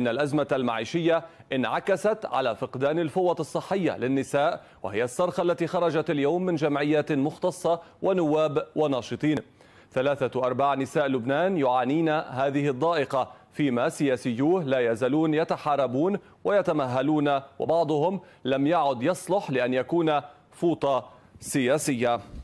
إن الأزمة المعيشية انعكست على فقدان الفوط الصحية للنساء وهي الصرخة التي خرجت اليوم من جمعيات مختصة ونواب وناشطين ثلاثة أرباع نساء لبنان يعانين هذه الضائقة فيما سياسيوه لا يزالون يتحاربون ويتمهلون وبعضهم لم يعد يصلح لأن يكون فوطة سياسية